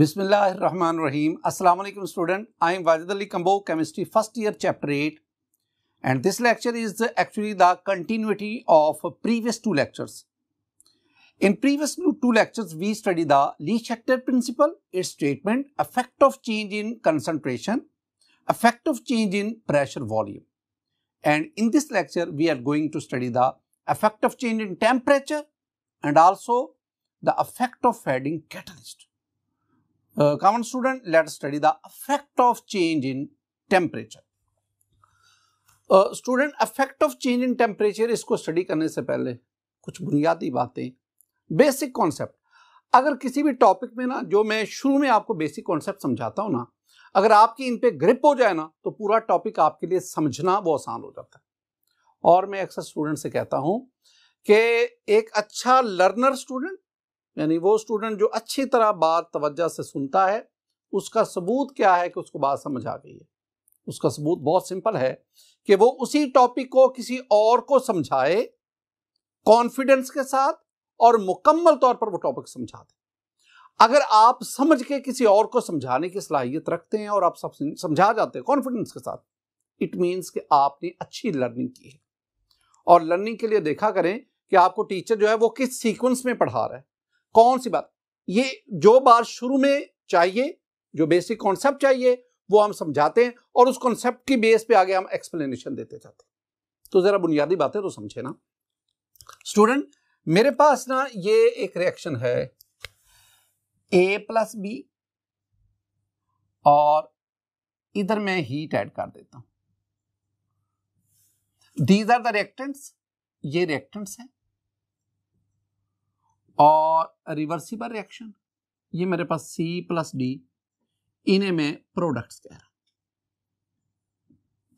Bismillahirrahmanirrahim. Assalamu alaikum student. I am Wajid Ali Kambo, Chemistry first year chapter 8 and this lecture is actually the continuity of previous two lectures. In previous two lectures we study the Lee-Schechter principle, its statement, effect of change in concentration, effect of change in pressure volume and in this lecture we are going to study the effect of change in temperature and also the effect of adding catalyst. Uh, come on student, let us study the effect of change in temperature. Student affect of change in temperature इसको study करने से पहले कुछ बुनियादी बातें basic concept अगर किसी भी टॉपिक में ना जो मैं शुरू में आपको बेसिक कॉन्सेप्ट समझाता हूँ ना अगर आपकी इन पे ग्रिप हो जाए ना तो पूरा टॉपिक आपके लिए समझना वो आसान हो जाता है और मैं अक्सर स्टूडेंट से कहता हूँ कि एक अच्छा लर्नर स्टूडेंट यानी वो स्टूडेंट जो अच्छी तरह बात तवज्जा से सुनता है उसका सबूत क्या है कि उसको बात समझ आ गई है उसका सबूत बहुत सिंपल है कि वो उसी टॉपिक को किसी और को समझाए कॉन्फिडेंस के साथ और मुकम्मल तौर पर वो टॉपिक समझा दे अगर आप समझ के किसी और को समझाने की सलाहियत रखते हैं और आप सब समझा जाते हैं कॉन्फिडेंस के साथ इट मीन्स कि आपने अच्छी लर्निंग की है और लर्निंग के लिए देखा करें कि आपको टीचर जो है वो किस सीक्वेंस में पढ़ा रहा है कौन सी बात ये जो बात शुरू में चाहिए जो बेसिक कॉन्सेप्ट चाहिए वो हम समझाते हैं और उस कॉन्सेप्ट की बेस पे आगे हम एक्सप्लेनेशन देते जाते हैं तो ज़रा बुनियादी बातें तो समझे ना स्टूडेंट मेरे पास ना ये एक रिएक्शन है ए प्लस बी और इधर मैं हीट ऐड कर देता हूं दीज आर द रिएक्टेंट्स ये रिएक्टेंट्स हैं और रिवर्सिबल रिएक्शन ये मेरे पास सी प्लस डी इन्हें मैं प्रोडक्ट्स कह रहा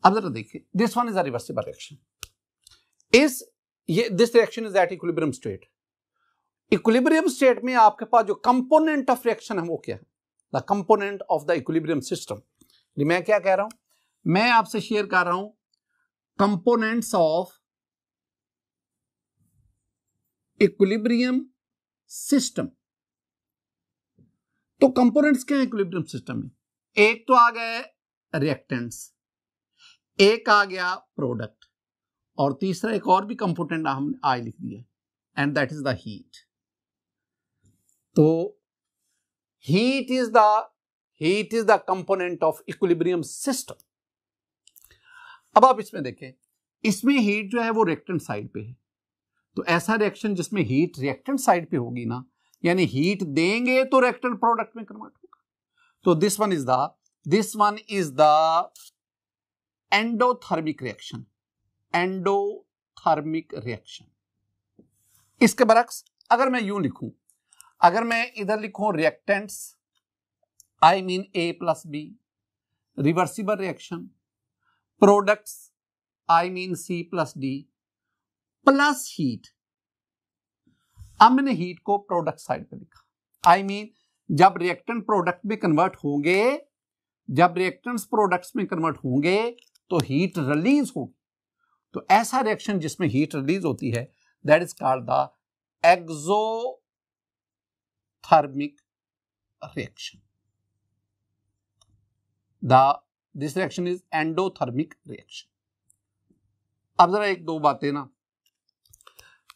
अब जरा देखिए this one is a reversible reaction इस ये this reaction is at equilibrium state equilibrium state में आपके पास जो कंपोनेंट ऑफ रिएक्शन है वो क्या है the component of the equilibrium system मैं क्या कह रहा हूं मैं आपसे शेयर कर रहा हूं कंपोनेंट्स ऑफ इक्विलिब्रियम सिस्टम तो कंपोनेंट्स क्या है इक्विलिब्रियम सिस्टम में एक तो आ गए रिएक्टेंट्स एक आ गया प्रोडक्ट और तीसरा एक और भी कंपोनेंट हम आज लिख दिया and that is the heat तो heat is the heat is the component of equilibrium system अब आप इसमें देखें इसमें हीट जो है वो रिएक्टेंट साइड पे है तो ऐसा रिएक्शन जिसमें हीट रिएक्टेंट साइड पे होगी ना यानी हीट देंगे तो रिएक्टेंट प्रोडक्ट में कन्वर्ट होगा तो this one is the this one is the endothermic reaction endothermic reaction इसके बरक्स अगर मैं यू लिखूं अगर मैं इधर लिखू reactants I mean A plus B reversible reaction products I mean C plus D plus heat अब मैंने हीट को प्रोडक्ट साइड पे लिखा आई I मीन mean, जब रिएक्टेंट प्रोडक्ट में कन्वर्ट होंगे जब रिएक्टेंट्स प्रोडक्ट्स में कन्वर्ट होंगे तो हीट रिलीज होगी तो ऐसा रिएक्शन जिसमें हीट रिलीज होती है that is called the thermic reaction the this reaction is endothermic reaction अब जरा एक दो बातें ना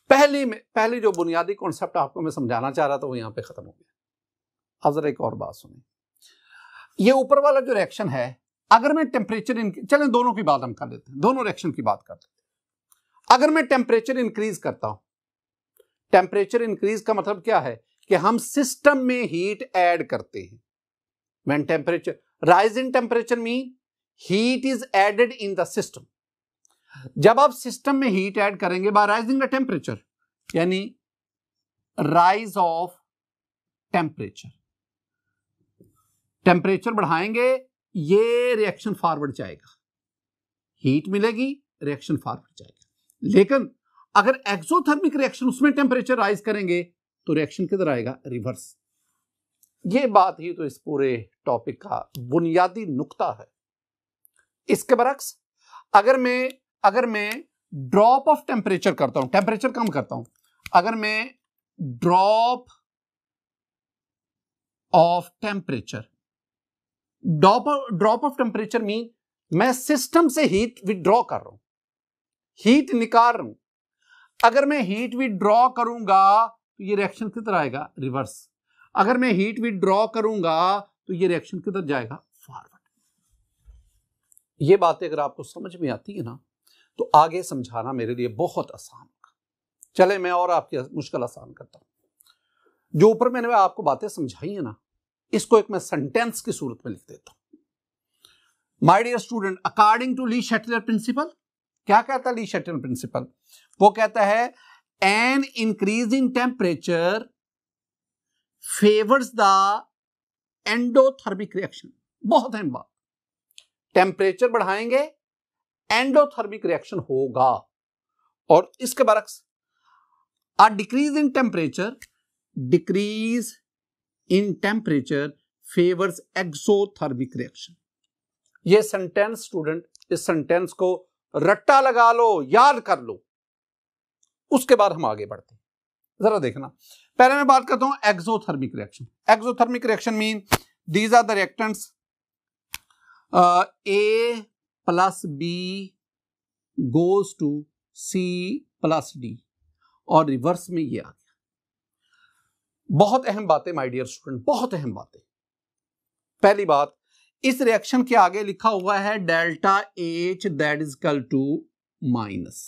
पहले में पहले जो बुनियादी कॉन्सेप्ट आपको मैं समझाना चाह रहा था वो यहां पे ख़त्म हो गया अब ज़रा एक और बात सुनिए ये ऊपर वाला जो रिएक्शन है अगर मैं टेम्परेचर चलें दोनों की बात हम कर लेते हैं दोनों रिएक्शन की बात कर लेते हैं अगर मैं टेम्परेचर इंक्रीज करता हूं टेम्परेचर इंक्रीज का मतलब क्या है कि हम सिस्टम में हीट एड करते हैं mean temperature rise in temperature mean heat is added in the system जब आप सिस्टम में हीट ऐड करेंगे बाय राइजिंग द टेम्परेचर यानी राइज ऑफ टेम्परेचर टेम्परेचर बढ़ाएंगे ये रिएक्शन फॉरवर्ड जाएगा हीट मिलेगी रिएक्शन फॉरवर्ड जाएगा लेकिन अगर एक्सोथर्मिक रिएक्शन उसमें टेम्परेचर राइज करेंगे तो रिएक्शन किधर आएगा रिवर्स ये बात ही तो इस पूरे टॉपिक का बुनियादी नुकता है इसके बरक्स अगर मैं अगर मैं ड्रॉप ऑफ टेम्परेचर करता हूं टेम्परेचर कम करता हूं अगर मैं drop of temperature drop drop of temperature mean मैं सिस्टम से हीट विदड्रॉ कर रहा हूं हीट निकाल रहा हूं अगर मैं हीट विदड्रॉ करूंगा तो ये रिएक्शन किधर आएगा रिवर्स अगर मैं हीट विदड्रॉ करूंगा तो ये रिएक्शन किधर जाएगा फॉरवर्ड ये बातें अगर आपको समझ में आती है ना तो आगे समझाना मेरे लिए बहुत आसान होगा चले मैं और आपकी मुश्किल आसान करता हूं जो ऊपर मैंने आपको बातें समझाई है ना इसको एक मैं सेंटेंस की सूरत में लिख देता हूं my dear student according to Le Chatelier principle क्या कहता है ली शेटलर प्रिंसिपल वो कहता है an increase in temperature favours the endothermic reaction बहुत अहम बात टेम्परेचर बढ़ाएंगे एंडोथर्मिक रिएक्शन होगा और इसके बरक्स a decrease in temperature decrease in temperature favours exothermic reaction ये सेंटेंस स्टूडेंट इस सेंटेंस को रट्टा लगा लो याद कर लो उसके बाद हम आगे बढ़ते हैं जरा देखना पहले मैं बात करता हूं exothermic reaction exothermic reaction mean these are the reactants A plus B goes to C plus D और रिवर्स में ये आ गया बहुत अहम बातें माय डियर स्टूडेंट बहुत अहम बातें पहली बात इस रिएक्शन के आगे लिखा हुआ है delta H that is equal to minus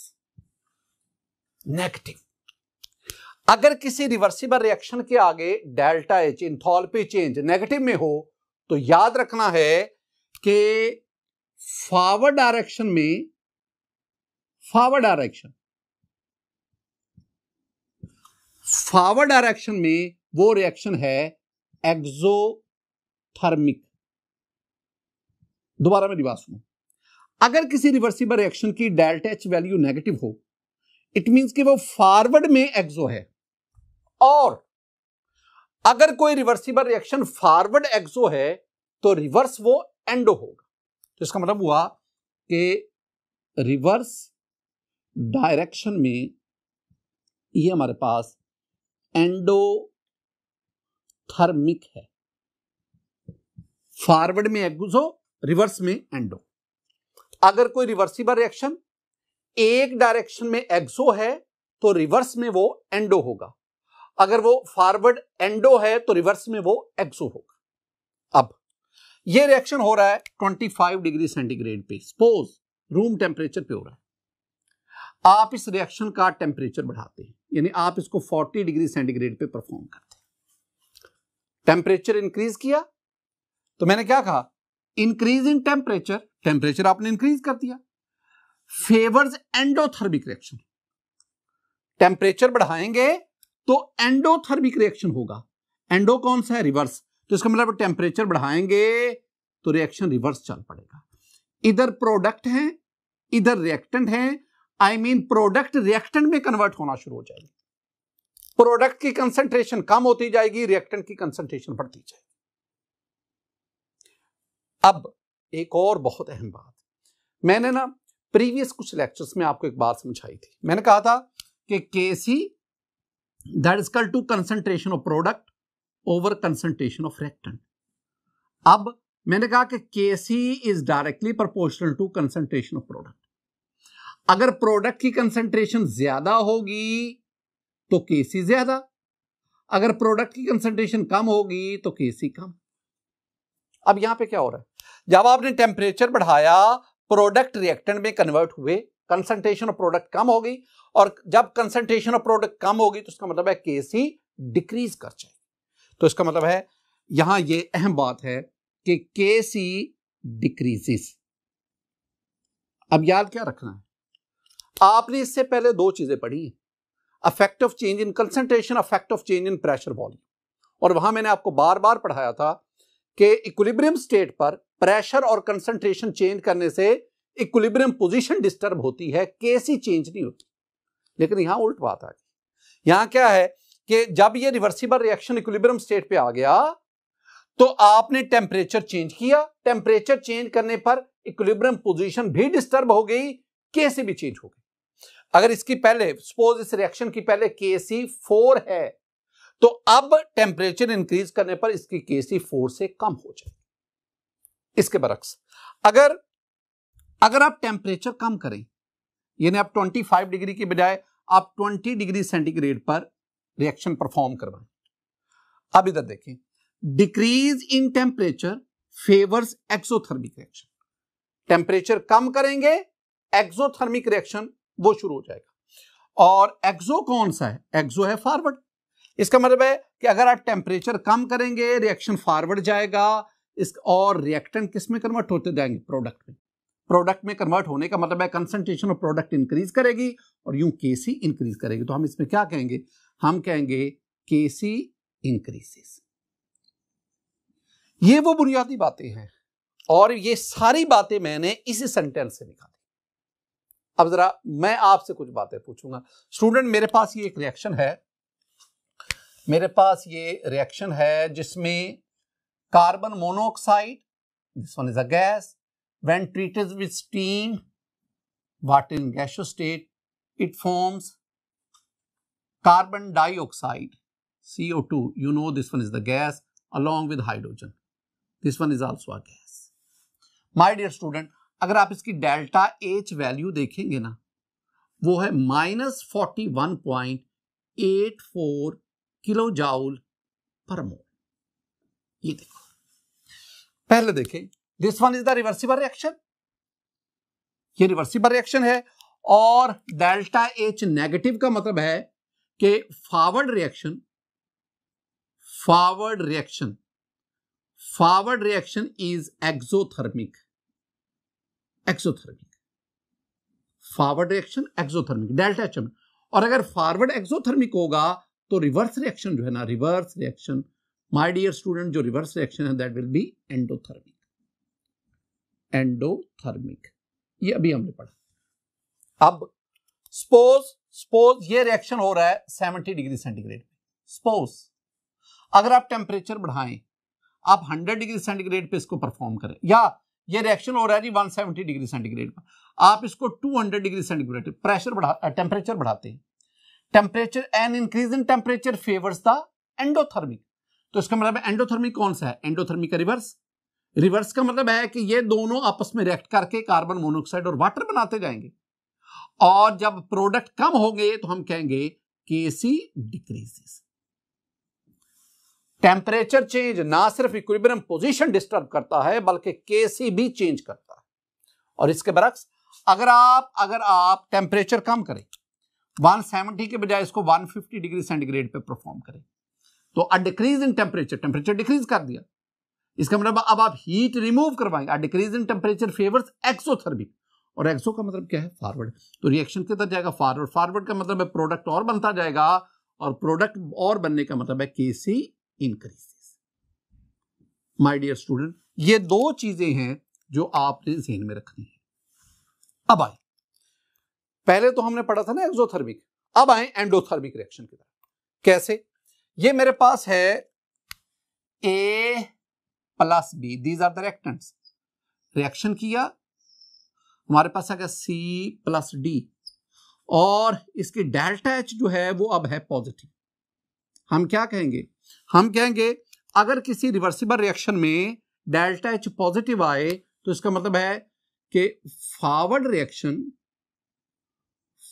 negative अगर किसी रिवर्सिबल रिएक्शन के आगे delta H enthalpy change negative में हो तो याद रखना है कि फॉरवर्ड डायरेक्शन में फॉरवर्ड डायरेक्शन फॉरवर्ड डायरेक्शन में वो रिएक्शन है एक्सोथर्मिक दोबारा मेरी बात सुनो अगर किसी रिवर्सिबल रिएक्शन की डेल्टा एच वैल्यू नेगेटिव हो इट मींस कि वो फॉरवर्ड में एक्सो है और अगर कोई रिवर्सिबल रिएक्शन फॉरवर्ड एक्सो है तो रिवर्स वो एंडो होगा तो इसका मतलब हुआ कि रिवर्स डायरेक्शन में ये हमारे पास एंडोथर्मिक है फॉरवर्ड में एग्जो रिवर्स में एंडो अगर कोई रिवर्सिबल रिएक्शन एक डायरेक्शन में एग्जो है तो रिवर्स में वो एंडो होगा अगर वो फॉरवर्ड एंडो है तो रिवर्स में वो एग्जो होगा अब ये रिएक्शन हो रहा है 25 डिग्री सेंटीग्रेड पे सपोज रूम टेम्परेचर पे हो रहा है आप इस रिएक्शन का टेम्परेचर बढ़ाते हैं यानी आप इसको 40 डिग्री सेंटीग्रेड पे परफॉर्म करते हैं टेम्परेचर इंक्रीज किया तो मैंने क्या कहा इंक्रीज इन टेम्परेचर टेम्परेचर आपने इंक्रीज कर दिया फेवर्स एंडोथर्मिक रिएक्शन टेम्परेचर बढ़ाएंगे तो एंडोथर्मिक रिएक्शन होगा एंडो कौन सा है रिवर्स तो इसका मतलब टेम्परेचर बढ़ाएंगे तो रिएक्शन रिवर्स चल पड़ेगा इधर प्रोडक्ट है इधर रिएक्टेंट है आई मीन प्रोडक्ट रिएक्टेंट में कन्वर्ट होना शुरू हो जाएगी प्रोडक्ट की कंसंट्रेशन कम होती जाएगी रिएक्टेंट की कंसंट्रेशन बढ़ती जाएगी अब एक और बहुत अहम बात मैंने ना प्रीवियस कुछ लेक्चर्स में आपको एक बात समझाई थी मैंने कहा था कि K C that is equal to concentration of product over concentration of reactant अब मैंने कहा कि K C is directly proportional to concentration of product अगर प्रोडक्ट की कंसंट्रेशन ज्यादा होगी तो के सी ज्यादा अगर प्रोडक्ट की कंसंट्रेशन कम होगी तो के सी कम अब यहां पे क्या हो रहा है जब आपने टेम्परेचर बढ़ाया प्रोडक्ट रिएक्टेंट में कन्वर्ट हुए कंसंट्रेशन ऑफ प्रोडक्ट कम होगी और जब कंसंट्रेशन ऑफ प्रोडक्ट कम होगी तो उसका मतलब है सी डिक्रीज कर जाएगी तो इसका मतलब है यहां ये अहम बात है कि के सी डिक्रीजिस अब याद क्या रखना है आपने इससे पहले दो चीजें पढ़ी affect of change in concentration affect of change in pressure volume और वहां मैंने आपको बार बार पढ़ाया था कि इक्विलिब्रियम स्टेट पर प्रेशर और कंसंट्रेशन चेंज करने से इक्विलिब्रियम पोजीशन डिस्टर्ब होती है केसी चेंज नहीं होती लेकिन यहां उल्ट बात आ गई यहां क्या है कि जब ये रिवर्सिबल रिएक्शन इक्विलिब्रियम स्टेट पे आ गया तो आपने टेम्परेचर चेंज किया टेम्परेचर चेंज करने पर इक्विलिब्रियम पोजीशन भी डिस्टर्ब हो गई केसी भी चेंज हो गई अगर इसकी पहले सपोज इस रिएक्शन की पहले केसी फोर है तो अब टेम्परेचर इंक्रीज करने पर इसकी केसी फोर से कम हो जाए इसके बरक्स अगर अगर आप टेम्परेचर कम करें यानी आप 25 डिग्री की बजाय आप 20 डिग्री सेंटीग्रेड पर रिएक्शन परफॉर्म करवाएं अब इधर देखें decrease in temperature favours exothermic reaction temperature कम करेंगे एक्सोथर्मिक रिएक्शन वो शुरू हो जाएगा और एक्सो कौन सा है एक्सो है फॉरवर्ड इसका मतलब है कि अगर आप टेम्परेचर कम करेंगे रिएक्शन फॉरवर्ड जाएगा इस और रिएक्टेंट किस में कन्वर्ट होते जाएंगे प्रोडक्ट में प्रोडक्ट में कन्वर्ट होने का मतलब है कंसंट्रेशन ऑफ प्रोडक्ट इंक्रीज करेगी और यूं केसी इंक्रीज करेगी तो हम इसमें क्या कहेंगे हम कहेंगे केसी इंक्रीसेस ये वो बुनियादी बातें हैं और ये सारी बातें मैंने इसी सेंटेंस से निकाली अब जरा मैं आपसे कुछ बातें पूछूंगा स्टूडेंट मेरे पास ये एक रिएक्शन है मेरे पास ये रिएक्शन है जिसमें carbon monoxide this one is a gas when treated with steam water in gaseous state it forms carbon dioxide CO2 you know this one is the gas along with hydrogen this one is also a gas my dear student अगर आप इसकी delta H value देखेंगे ना वो है minus forty one point eight four kilo joule per mole ये देखो पहले देखें this one is the reversible reaction ये रिवर्सिबल रिएक्शन है और डेल्टा एच नेगेटिव का मतलब है कि forward reaction forward reaction forward reaction is exothermic exothermic forward reaction exothermic delta H और अगर फॉरवर्ड एक्सोथर्मिक होगा तो रिवर्स रिएक्शन जो है ना reverse reaction my dear student जो रिवर्स रिएक्शन है that will be endothermic endothermic ये अभी हमने पढ़ा अब सपोज सपोज ये रिएक्शन हो रहा है 70 डिग्री सेंटीग्रेड सपोज अगर आप टेम्परेचर बढ़ाएं आप 100 डिग्री सेंटीग्रेड पे इसको परफॉर्म करें या ये रिएक्शन हो रहा है जी 170 डिग्री सेंटीग्रेड पर आप इसको 200 डिग्री सेंटीग्रेड प्रेशर बढ़ा टेम्परेचर बढ़ाते हैं temperature an increase in temperature favours the endothermic तो इसका मतलब एंडोथर्मिक कौन सा है एंडोथर्मिक का रिवर्स रिवर्स का मतलब है कि ये दोनों आपस में रिएक्ट करके कार्बन मोनोक्साइड और वाटर बनाते जाएंगे और जब प्रोडक्ट कम होंगे तो हम कहेंगे केसी डिक्रीजेस टेम्परेचर चेंज ना सिर्फ इक्विबरम पोजीशन डिस्टर्ब करता है बल्कि केसी भी चेंज करता है और इसके बरक्स अगर आप अगर आप टेम्परेचर कम करें 170 के बजाय इसको 150 डिग्री सेंटीग्रेड पे परफॉर्म करें तो a decrease in temperature temperature decrease कर दिया इसका मतलब अब आप हीट रिमूव करवाएंगे decrease in temperature favours exothermic और एक्सो का मतलब क्या है फॉरवर्ड तो रिएक्शन किधर जाएगा फॉरवर्ड फॉरवर्ड का मतलब है प्रोडक्ट और बनता जाएगा और प्रोडक्ट और बनने का मतलब है KC increases my dear student ये दो चीजें हैं जो आपने जहन में रखनी है अब आए पहले तो हमने पढ़ा था ना एक्सोथर्मिक अब आए एंडोथर्मिक रिएक्शन की तरफ कैसे ये मेरे पास है A plus B these are the reactants reaction किया हमारे पास आएगा सी प्लस डी और इसकी डेल्टा एच जो है वो अब है पॉजिटिव हम क्या कहेंगे हम कहेंगे अगर किसी रिवर्सिबल रिएक्शन में डेल्टा एच पॉजिटिव आए तो इसका मतलब है कि forward reaction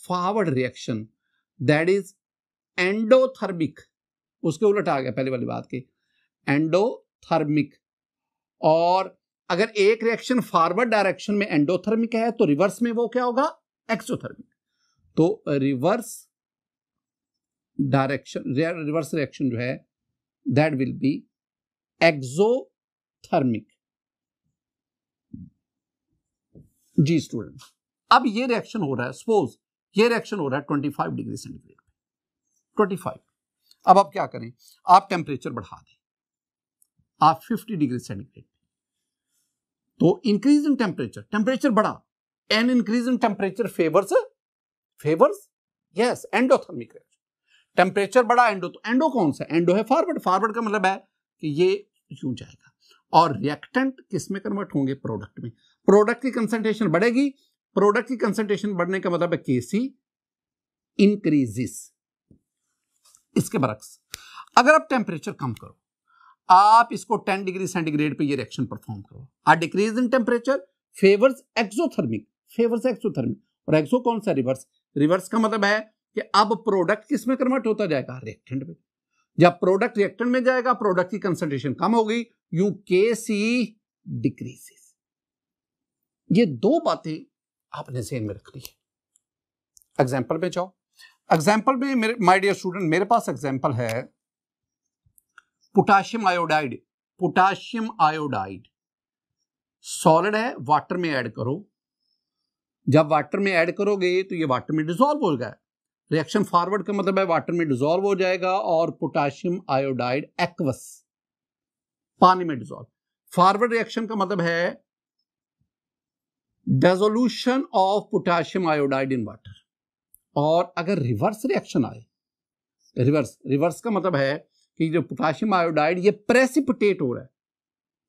forward reaction that is endothermic उसके उलट आ गया पहले वाली बात की एंडोथर्मिक और अगर एक रिएक्शन फॉरवर्ड डायरेक्शन में एंडोथर्मिक है तो रिवर्स में वो क्या होगा एक्सोथर्मिक तो रिवर्स डायरेक्शन रिवर्स रिएक्शन जो है दैट विल बी एक्सोथर्मिक जी स्टूडेंट अब ये रिएक्शन हो रहा है सपोज ये रिएक्शन हो रहा है 25 डिग्री सेंटीग्रेड पे 25 अब आप क्या करें आप टेम्परेचर बढ़ा दें आप 50 डिग्री सेंटीग्रेड तो इंक्रीज इन टेम्परेचर टेम्परेचर बढ़ा an increase in temperature favours favours yes endothermic reaction temperature बढ़ा एंडो तो एंडो कौन सा एंडो है फॉरवर्ड फॉरवर्ड का मतलब है कि ये यूं जाएगा और रिएक्टेंट किस में कन्वर्ट होंगे प्रोडक्ट में प्रोडक्ट की कंसंट्रेशन बढ़ेगी प्रोडक्ट की कंसंट्रेशन बढ़ने का मतलब है केसी इंक्रीजेस इसके बरक्स अगर आप टेम्परेचर कम करो आप इसको 10 डिग्री सेंटीग्रेड पे ये रिएक्शन परफॉर्म करो a decrease in temperature favours exothermic favours exothermic और एक्सो कौन सा रिवर्स रिवर्स का मतलब है कि अब प्रोडक्ट किस में कन्वर्ट होता जाएगा रिएक्टेंट में जब प्रोडक्ट रिएक्टेंट में जाएगा प्रोडक्ट की कंसंट्रेशन कम होगी यू के सी डिक्रीजेस ये दो बातें आपने जेहन में रख ली है एग्जाम्पल में जाओ एग्जाम्पल में माई डियर स्टूडेंट मेरे पास एग्जाम्पल है potassium iodide potassium iodide solid है वाटर में ऐड करो जब वाटर में ऐड करोगे तो ये वाटर में डिजोल्व हो जाए रिएक्शन फॉरवर्ड का मतलब है वाटर में डिजोल्व हो जाएगा और पोटाशियम आयोडाइड एक्वस पानी में डिजोल्व फॉरवर्ड रिएक्शन का मतलब है dissolution of potassium iodide in water और अगर रिवर्स रिएक्शन आए रिवर्स रिवर्स का मतलब है कि जो पोटाशियम आयोडाइड ये प्रेसिपिटेट हो रहा है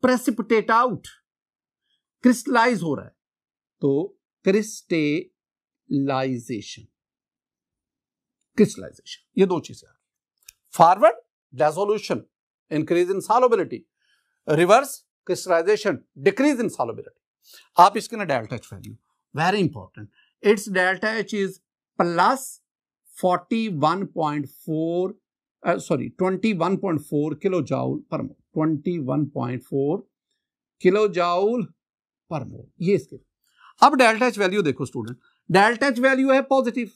प्रेसिपिटेट आउट क्रिस्टलाइज हो रहा है तो क्रिस्टेलाइजेशन क्रिस्टलाइजेशन ये दो चीजें forward dissolution increase in solubility reverse crystallization decrease in solubility आप इसके ना delta H value very important it's delta H is plus 41.4 sorry 21.4 kilo joule per mole 21.4 kilo joule per mole ये इसके अब डेल्टा एच वैल्यू देखो student delta H value है positive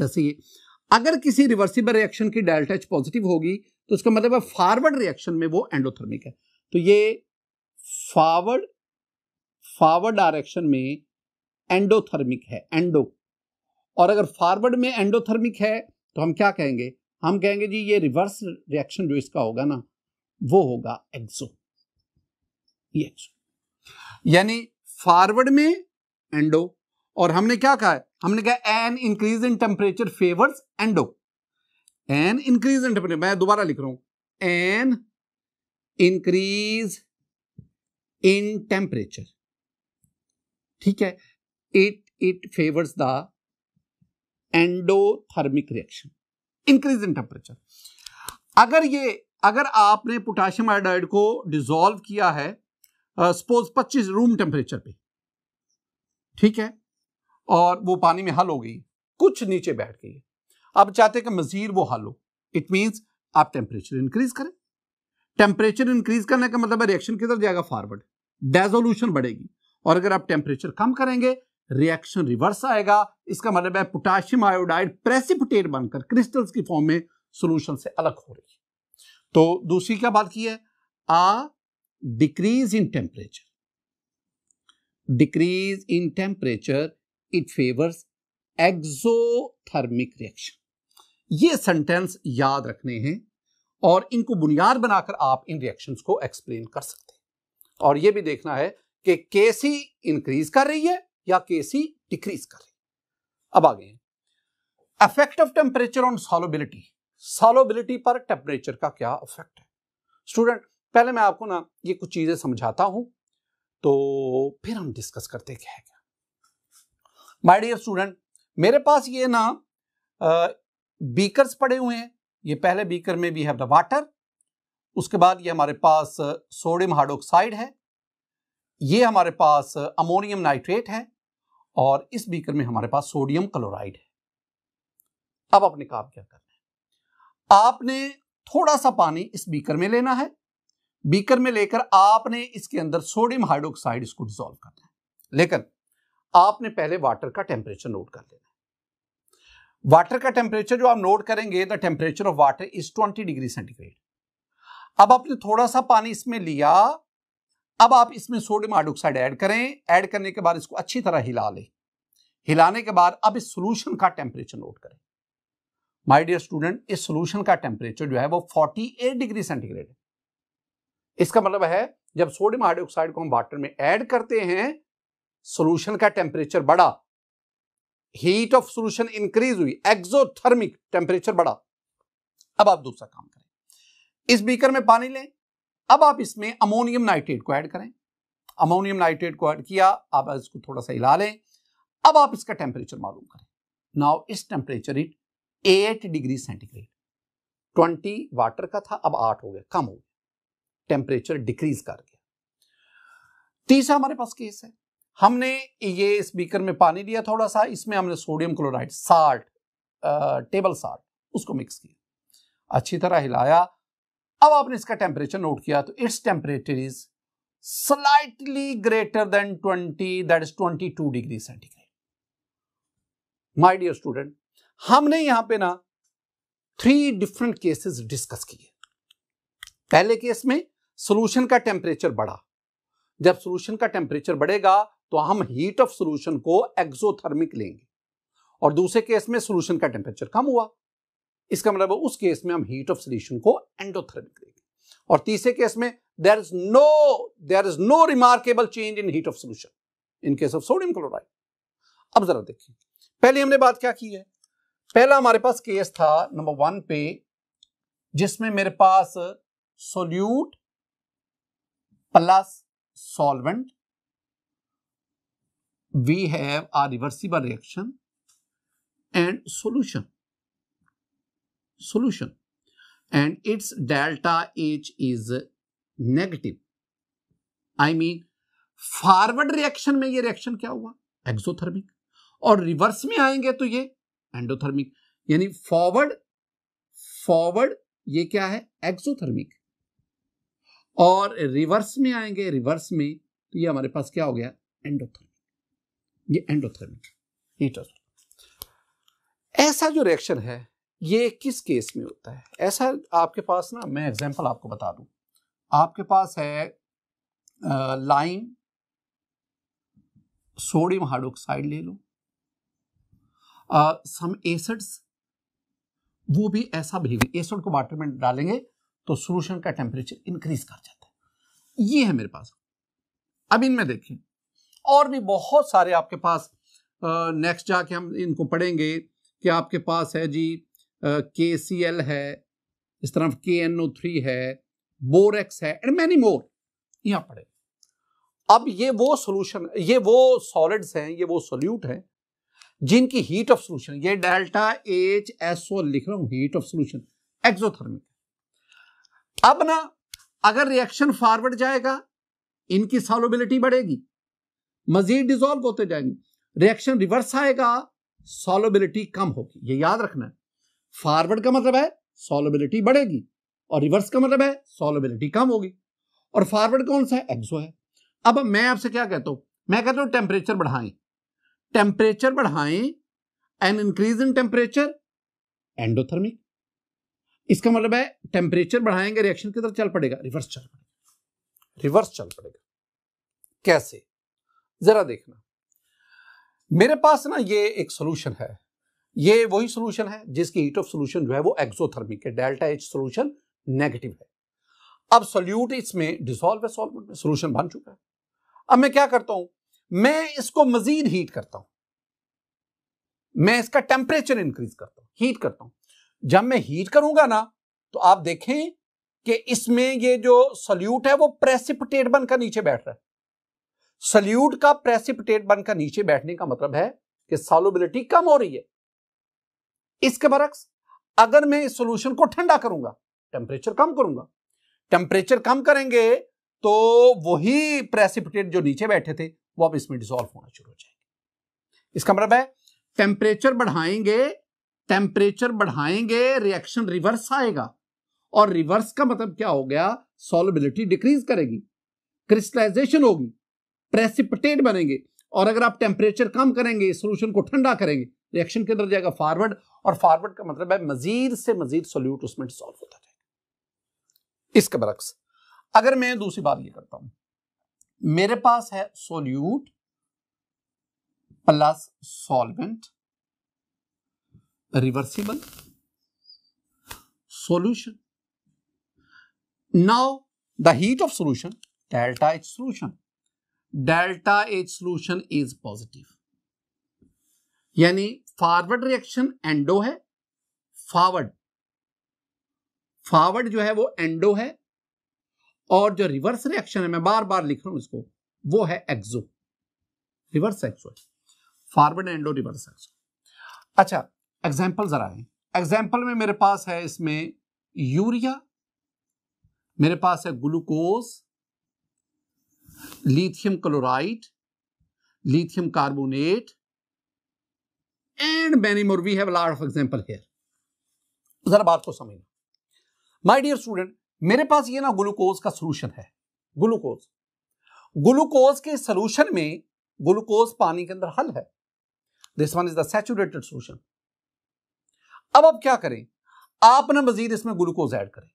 जैसे ये अगर किसी रिवर्सिबल रिएक्शन की डेल्टा एच पॉजिटिव होगी तो इसका मतलब है फॉरवर्ड रिएक्शन में वो एंडोथर्मिक है तो ये फॉरवर्ड फॉरवर्ड डायरेक्शन में एंडोथर्मिक है एंडो और अगर फॉरवर्ड में एंडोथर्मिक है तो हम क्या कहेंगे हम कहेंगे जी ये रिवर्स रिएक्शन जो इसका होगा ना वो होगा एक्सो ये एक्सो यानी फॉरवर्ड में एंडो और हमने क्या कहा हमने कहा an increase in temperature favours endo an increase in temperature मैं दोबारा लिख रहा हूं एन इंक्रीज इन टेम्परेचर ठीक है it it favours the endothermic reaction increase in temperature अगर ये अगर आपने पोटाशियम आयोडाइड को डिजोल्व किया है सपोज uh, 25 रूम टेम्परेचर पे ठीक है और वो पानी में हल हो गई कुछ नीचे बैठ गई है आप चाहते हैं कि मजीर वो हल हो इट मींस आप टेम्परेचर इंक्रीज करें टेम्परेचर इंक्रीज करने का मतलब रिएक्शन किधर जाएगा फॉरवर्ड डेजोल्यूशन बढ़ेगी और अगर आप टेम्परेचर कम करेंगे रिएक्शन रिवर्स आएगा इसका मतलब है पोटाशियम आयोडाइड प्रेसिपिटेट बनकर क्रिस्टल्स की फॉर्म में सोल्यूशन से अलग हो रही है तो दूसरी क्या बात की है a decrease in temperature decrease in temperature it favours exothermic reaction ये सेंटेंस याद रखने हैं और इनको बुनियाद बनाकर आप इन रिएक्शंस को एक्सप्लेन कर सकते हैं और ये भी देखना है कि केसी इंक्रीज कर रही है या के सी डिक्रीज कर रही अब आगे affect of temperature on solubility solubility पर टेम्परेचर का क्या अफेक्ट है स्टूडेंट पहले मैं आपको ना ये कुछ चीजें समझाता हूं तो फिर हम डिस्कस करते क्या है माय डियर स्टूडेंट मेरे पास ये ना बीकर्स पड़े हुए हैं ये पहले बीकर में भी है द वाटर उसके बाद ये हमारे पास सोडियम हाइड्रोक्साइड है ये हमारे पास अमोनियम नाइट्रेट है और इस बीकर में हमारे पास सोडियम क्लोराइड है अब अपने काम क्या करना है आपने थोड़ा सा पानी इस बीकर में लेना है बीकर में लेकर आपने इसके अंदर सोडियम हाइड्रोक्साइड इसको डिसॉल्व करना है लेकिन आपने पहले वाटर का टेम्परेचर नोट कर लेना है वाटर का टेम्परेचर जो आप नोट करेंगे the temperature of water is twenty degree centigrade अब आपने थोड़ा सा पानी इसमें लिया अब आप इसमें सोडियम हाइड्रोक्साइड ऐड करें ऐड करने के बाद इसको अच्छी तरह हिला लें हिलाने के बाद अब इस सोल्यूशन का टेम्परेचर नोट करें माय डियर स्टूडेंट इस सोल्यूशन का टेम्परेचर जो है वो 48 डिग्री सेंटीग्रेड है इसका मतलब है जब सोडियम हाइड्रोक्साइड को हम वाटर में ऐड करते हैं सोल्यूशन का टेम्परेचर बढ़ा हीट ऑफ सोल्यूशन इंक्रीज हुई एक्सोथर्मिक टेम्परेचर बढ़ा अब आप दूसरा काम करें इस बीकर में पानी लें अब आप इसमें अमोनियम नाइट्रेट को ऐड करें अमोनियम नाइट्रेट को ऐड किया आप इसको थोड़ा सा हिला लें अब आप इसका टेम्परेचर मालूम करें नाउ इस temperature it at degree centigrade twenty water का था अब आठ हो गया कम हो गया टेम्परेचर डिक्रीज कर गया तीसरा हमारे पास केस है हमने ये स्पीकर में पानी दिया थोड़ा सा इसमें हमने sodium chloride salt table salt उसको मिक्स किया अच्छी तरह हिलाया अब आपने इसका टेम्परेचर नोट किया तो it's temperature is slightly greater than 20 that is 22 degree centigrade my dear student हमने यहां पे ना थ्री डिफरेंट केसेस डिस्कस किए पहले केस में सॉल्यूशन का टेम्परेचर बढ़ा जब सॉल्यूशन का टेम्परेचर बढ़ेगा तो हम हीट ऑफ सॉल्यूशन को एक्सोथर्मिक लेंगे और दूसरे केस में सॉल्यूशन का टेम्परेचर कम हुआ इसका मतलब उस केस में हम हीट ऑफ सोल्यूशन को एंडोथर्मिक देंगे और तीसरे केस में there is no there is no remarkable change in heat of solution in case of sodium chloride अब जरा देखिए पहले हमने बात क्या की है पहला हमारे पास केस था नंबर वन पे जिसमें मेरे पास solute plus solvent we have a reversible reaction and solution solution and its delta H is negative. I mean forward reaction में ये रिएक्शन क्या हुआ एक्सोथर्मिक और रिवर्स में आएंगे तो ये एंडोथर्मिक यानी फॉरवर्ड फॉरवर्ड ये क्या है एक्सोथर्मिक और रिवर्स में आएंगे रिवर्स में तो ये हमारे पास क्या हो गया एंडोथर्मिक ये एंडोथर्मिक ऐसा जो रिएक्शन है ये किस केस में होता है ऐसा आपके पास ना मैं एग्जांपल आपको बता दूं आपके पास है लाइम सोडियम हाइड्रोक्साइड ले लो सम एसिड्स वो भी ऐसा बिहेवियर एसिड को वाटर में डालेंगे तो सोल्यूशन का टेम्परेचर इंक्रीज कर जाता है ये है मेरे पास अब इनमें देखिए और भी बहुत सारे आपके पास नेक्स्ट जाके हम इनको पढ़ेंगे कि आपके पास है जी के सी एल है इस तरफ के एन ओ थ्री है बोरेक्स है एंड मैनी मोर यहाँ पड़े अब ये वो सॉल्यूशन ये वो सॉलिड्स हैं ये वो सोल्यूट हैं जिनकी हीट ऑफ सॉल्यूशन ये डेल्टा एच एस ओ लिख रहा हूं हीट ऑफ सॉल्यूशन एक्सोथर्मिक अब ना अगर रिएक्शन फॉरवर्ड जाएगा इनकी सॉलिबिलिटी बढ़ेगी मजीद डिजोल्व होते जाएंगे रिएक्शन रिवर्स आएगा सॉलोबिलिटी कम होगी ये याद रखना है फॉरवर्ड का मतलब है सॉलेबिलिटी बढ़ेगी और रिवर्स का मतलब है सोलबिलिटी कम होगी और फॉरवर्ड कौन सा है एक्सो है अब मैं आपसे क्या कहता हूं मैं कहता हूं टेम्परेचर बढ़ाएं टेम्परेचर बढ़ाएं an increase in temperature endothermic इसका मतलब है टेम्परेचर बढ़ाएंगे रिएक्शन की तरफ चल पड़ेगा रिवर्स चल पड़ेगा रिवर्स चल पड़ेगा कैसे जरा देखना मेरे पास ना ये एक सोल्यूशन है ये वही सोल्यूशन है जिसकी हीट ऑफ सोल्यूशन जो है वो एक्सोथर्मिक है डेल्टा एच सोल्यूशन नेगेटिव है अब सोल्यूट इसमें डिसॉल्व सॉल्वेंट में सोल्यूशन बन चुका है अब मैं क्या करता हूं मैं इसको मजीद हीट करता हूं मैं इसका टेम्परेचर इंक्रीज करता हूं हीट करता हूं जब मैं हीट करूंगा ना तो आप देखें कि इसमें ये जो सल्यूट है वो प्रेसिपिटेट बनकर नीचे बैठ रहा है सल्यूट का प्रेसिपिटेट बनकर नीचे बैठने का मतलब है कि सॉलोबिलिटी कम हो रही है इसके बरक्स अगर मैं इस सोल्यूशन को ठंडा करूंगा टेम्परेचर कम करूंगा टेम्परेचर कम करेंगे तो वही प्रेसिपिटेट जो नीचे बैठे थे वो अब इसमें डिसॉल्व होना शुरू हो जाएंगे इसका मतलब है टेम्परेचर बढ़ाएंगे टेम्परेचर बढ़ाएंगे रिएक्शन रिवर्स आएगा और रिवर्स का मतलब क्या हो गया सॉलिबिलिटी डिक्रीज करेगी क्रिस्टलाइजेशन होगी प्रेसिपिटेट बनेंगे और अगर आप टेम्परेचर कम करेंगे सोल्यूशन को ठंडा करेंगे रिएक्शन के अंदर जाएगा फॉरवर्ड और फॉरवर्ड का मतलब है मजीद से मजीद सोल्यूट उसमें डिसॉल्व होता जाएगा इसके बरक्स अगर मैं दूसरी बात ये करता हूं मेरे पास है solute plus solvent reversible solution now the heat of solution delta H solution delta H solution is positive यानी फॉरवर्ड रिएक्शन एंडो है फॉरवर्ड फॉरवर्ड जो है वो एंडो है और जो रिवर्स रिएक्शन है मैं बार बार लिख रहा हूं इसको वो है exo reverse exo forward endo reverse exo अच्छा एग्जाम्पल जरा है एग्जाम्पल में मेरे पास है इसमें यूरिया मेरे पास है glucose lithium chloride lithium carbonate and many more we have lot of example here जरा बात को समझना माई डियर स्टूडेंट मेरे पास ये ना ग्लूकोज का सोल्यूशन है ग्लूकोज ग्लूकोज के सोल्यूशन में ग्लूकोज पानी के अंदर हल है this one is the saturated solution अब आप क्या करें आपने मजीद इसमें ग्लूकोज ऐड करें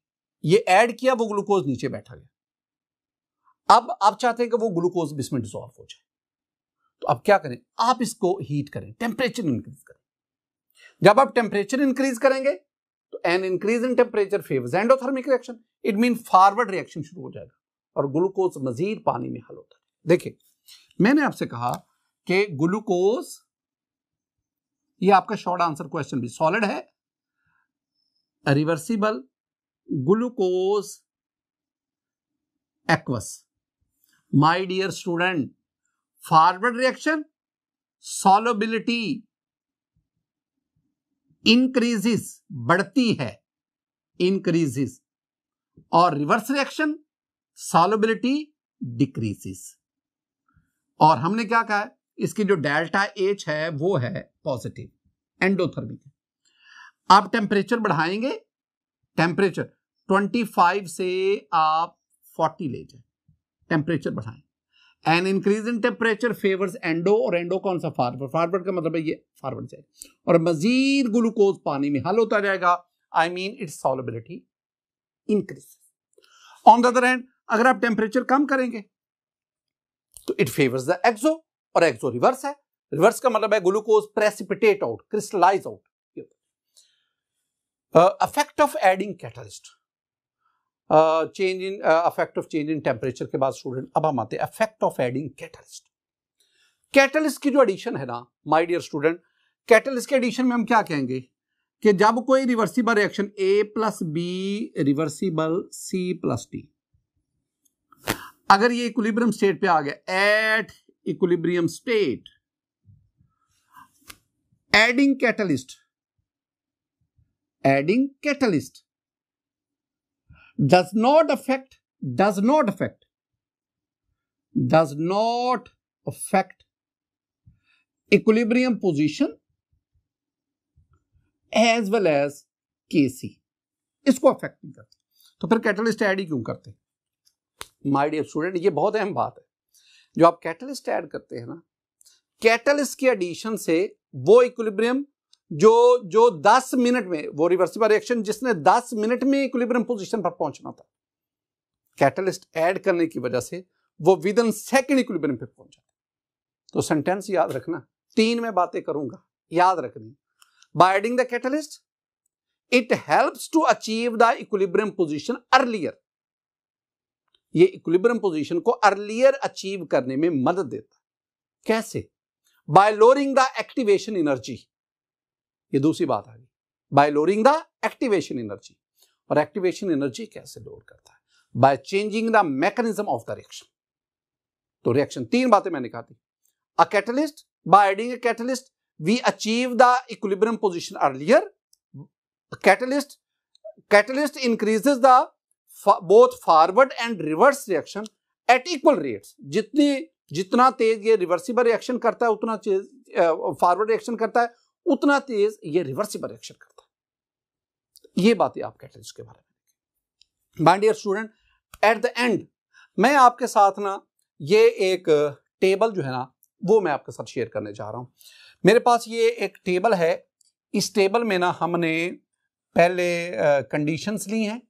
ये ऐड किया वो ग्लूकोज नीचे बैठा गया अब आप चाहते हैं कि वो ग्लूकोज इसमें डिजोल्व हो जाए अब क्या करें आप इसको हीट करें टेम्परेचर इंक्रीज करें जब आप टेम्परेचर इंक्रीज करेंगे तो an increase in temperature favours endothermic reaction it mean forward reaction शुरू हो जाएगा और ग्लूकोज मजीद पानी में हल होता है देखिए मैंने आपसे कहा कि ग्लूकोज ये आपका शॉर्ट आंसर क्वेश्चन भी सॉलिड है reversible glucose aqueous my dear student forward reaction solubility increases बढ़ती है इंक्रीजिस और रिवर्स रिएक्शन सॉलोबिलिटी डिक्रीजिस और हमने क्या कहा इसकी जो डेल्टा एच है वो है पॉजिटिव एंडोथर्मिक आप टेम्परेचर बढ़ाएंगे टेम्परेचर 25 से आप 40 ले जाए टेम्परेचर बढ़ाएं an increase in temperature favours endo और एंडो कौन सा फार्वर्ड फार्वर्ड का मतलब है ये फार्वर्ड जाएगा और मजीद ग्लूकोज पानी में हल होता जाएगा I mean it's solubility increase on the other end अगर आप टेम्परेचर कम करेंगे तो इट फेवर्स द एक्सो और एक्सो रिवर्स है रिवर्स का मतलब है glucose precipitate out crystallize out effect of adding catalyst change in affect of change in temperature के बाद स्टूडेंट अब हम आते हैं affect of adding catalyst catalyst की जो एडिशन है ना माय डियर स्टूडेंट कैटलिस्ट के एडिशन में हम क्या कहेंगे कि जब कोई reversible reaction A plus B reversible C plus T अगर ये इक्विलिब्रियम स्टेट पे आ गया at equilibrium state adding catalyst adding catalyst does not affect does not affect does not affect equilibrium position as well as K C इसको affect नहीं करते तो फिर कैटलिस्ट ऐड ही क्यों करते माई डियर स्टूडेंट ये बहुत अहम बात है जो आप कैटलिस्ट ऐड करते हैं ना कैटलिस्ट के एडिशन से वो इक्विलिब्रियम जो जो 10 मिनट में वो रिवर्सिबल रिएक्शन जिसने 10 मिनट में इक्विलिब्रियम पोजीशन पर पहुंचना था कैटलिस्ट ऐड करने की वजह से वो विद इन सेकेंड इक्विलिब्रियम पे पहुंच तो सेंटेंस याद रखना तीन में बातें करूंगा याद रखनी by adding the catalyst it helps to achieve the equilibrium position earlier ये इक्विलिब्रियम पोजीशन को अर्लियर अचीव करने में मदद देता कैसे by lowering the activation energy ये दूसरी बात आ गई by lowering the activation energy और एक्टिवेशन एनर्जी कैसे लोअर करता है by changing the mechanism of the reaction तो रिएक्शन तीन बातें मैंने कहा थी a catalyst by adding a catalyst we achieve the equilibrium position earlier catalyst catalyst increases the both forward and reverse reaction at equal rates जितनी जितना तेज ये reversible reaction करता है उतना फॉरवर्ड रिएक्शन करता है उतना तेज ये रिवर्सिबल रिएक्शन करता है ये बातें आप कहते हैं बारे में my dear student at the end मैं आपके साथ ना ये एक टेबल जो है ना वो मैं आपके साथ शेयर करने जा रहा हूं मेरे पास ये एक टेबल है इस टेबल में ना हमने पहले कंडीशंस ली हैं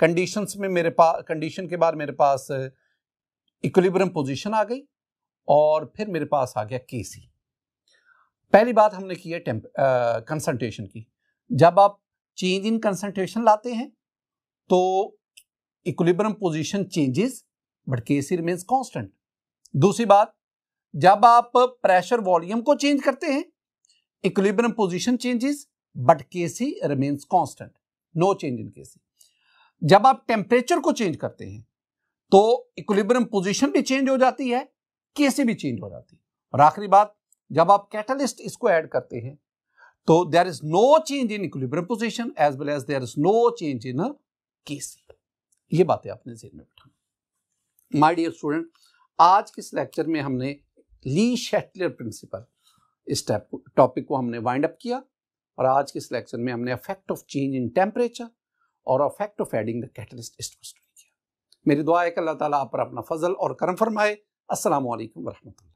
कंडीशंस में मेरे पास कंडीशन के बाद मेरे पास इक्विलिब्रियम पोजीशन आ गई और फिर मेरे पास आ गया केसी पहली बात हमने की है कंसंट्रेशन की जब आप चेंज इन कंसंट्रेशन लाते हैं तो equilibrium position changes but KC remains constant दूसरी बात जब आप प्रेशर वॉल्यूम को चेंज करते हैं equilibrium position changes but KC remains constant no change in KC जब आप टेम्परेचर को चेंज करते हैं तो इक्विलिब्रियम पोजीशन भी चेंज हो जाती है केसी भी चेंज हो जाती है और आखिरी बात जब आप कैटलिस्ट इसको ऐड करते हैं तो there is no change in equilibrium position as well as there is no change in KC ये बातें आपने जेहन में बैठा माय डियर स्टूडेंट आज के इस लेक्चर में हमने ली शेटलर प्रिंसिपल इस टॉपिक को हमने वाइंड अप किया और आज के इस लेक्चर में हमने affect of change in temperature और affect of adding the catalyst study किया मेरी दुआ है कि अल्लाह ताला आप पर अपना फजल और करम फरमाए असलम वरहमत